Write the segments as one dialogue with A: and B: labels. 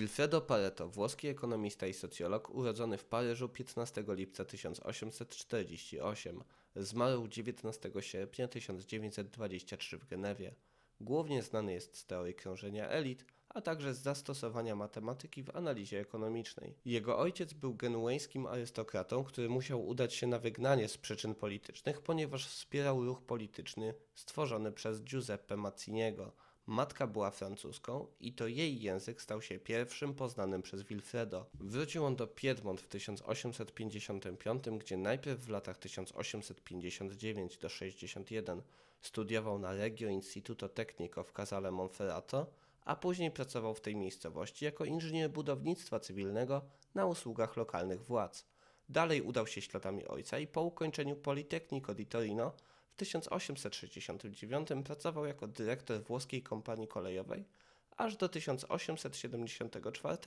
A: Wilfredo Pareto, włoski ekonomista i socjolog, urodzony w Paryżu 15 lipca 1848, zmarł 19 sierpnia 1923 w Genewie. Głównie znany jest z teorii krążenia elit, a także z zastosowania matematyki w analizie ekonomicznej. Jego ojciec był genueńskim arystokratą, który musiał udać się na wygnanie z przyczyn politycznych, ponieważ wspierał ruch polityczny stworzony przez Giuseppe Mazziniego Matka była francuską i to jej język stał się pierwszym poznanym przez Wilfredo. Wrócił on do Piedmont w 1855, gdzie najpierw w latach 1859-61 studiował na Regio Instituto Tecnico w Casale Monferrato, a później pracował w tej miejscowości jako inżynier budownictwa cywilnego na usługach lokalnych władz. Dalej udał się śladami ojca i po ukończeniu Politecnico di Torino w 1869 pracował jako dyrektor włoskiej kompanii kolejowej, aż do 1874,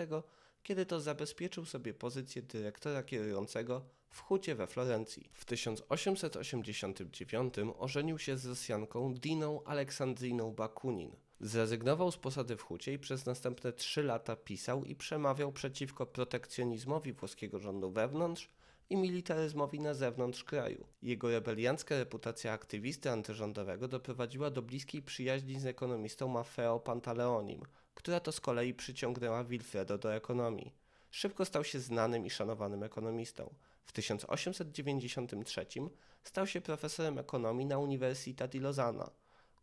A: kiedy to zabezpieczył sobie pozycję dyrektora kierującego w hucie we Florencji. W 1889 ożenił się z Rosjanką Diną Aleksandriną Bakunin. Zrezygnował z posady w hucie i przez następne trzy lata pisał i przemawiał przeciwko protekcjonizmowi włoskiego rządu wewnątrz i militaryzmowi na zewnątrz kraju. Jego rebeliancka reputacja aktywisty antyrządowego doprowadziła do bliskiej przyjaźni z ekonomistą Maffeo Pantaleonim, która to z kolei przyciągnęła Wilfredo do ekonomii. Szybko stał się znanym i szanowanym ekonomistą. W 1893 stał się profesorem ekonomii na Universitat di Lozana.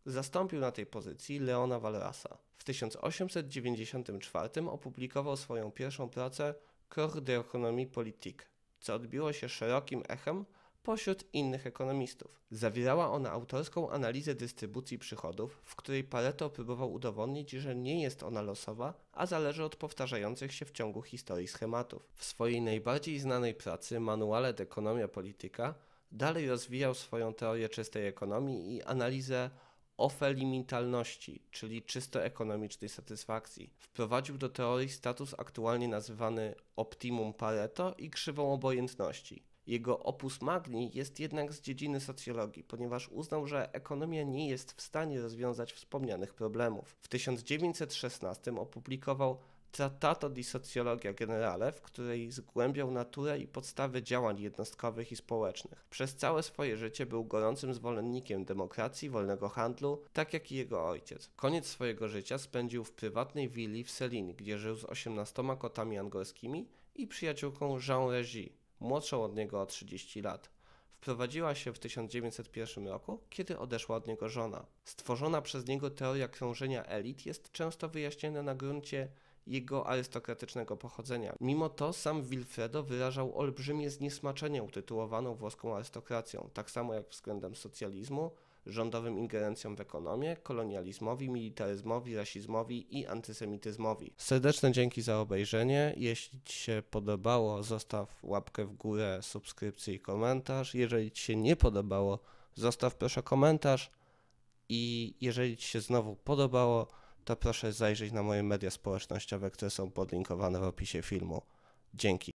A: Zastąpił na tej pozycji Leona Walrasa. W 1894 opublikował swoją pierwszą pracę Corps d'économie politique, co odbiło się szerokim echem pośród innych ekonomistów. Zawierała ona autorską analizę dystrybucji przychodów, w której Pareto próbował udowodnić, że nie jest ona losowa, a zależy od powtarzających się w ciągu historii schematów. W swojej najbardziej znanej pracy, Manuale de Economia Politica, dalej rozwijał swoją teorię czystej ekonomii i analizę ofelimentalności, czyli czysto ekonomicznej satysfakcji. Wprowadził do teorii status aktualnie nazywany optimum Pareto i krzywą obojętności. Jego opus magni jest jednak z dziedziny socjologii, ponieważ uznał, że ekonomia nie jest w stanie rozwiązać wspomnianych problemów. W 1916 opublikował Trattato di Sociologia Generale, w której zgłębiał naturę i podstawy działań jednostkowych i społecznych. Przez całe swoje życie był gorącym zwolennikiem demokracji, wolnego handlu, tak jak i jego ojciec. Koniec swojego życia spędził w prywatnej willi w Selin, gdzie żył z 18 kotami angorskimi i przyjaciółką Jean Regi, młodszą od niego o 30 lat. Wprowadziła się w 1901 roku, kiedy odeszła od niego żona. Stworzona przez niego teoria krążenia elit jest często wyjaśniana na gruncie jego arystokratycznego pochodzenia. Mimo to sam Wilfredo wyrażał olbrzymie zniesmaczenie utytułowaną włoską arystokracją, tak samo jak względem socjalizmu, rządowym ingerencjom w ekonomię, kolonializmowi, militaryzmowi, rasizmowi i antysemityzmowi. Serdeczne dzięki za obejrzenie. Jeśli Ci się podobało, zostaw łapkę w górę, subskrypcję i komentarz. Jeżeli Ci się nie podobało, zostaw proszę komentarz. I jeżeli Ci się znowu podobało, to proszę zajrzeć na moje media społecznościowe, które są podlinkowane w opisie filmu. Dzięki.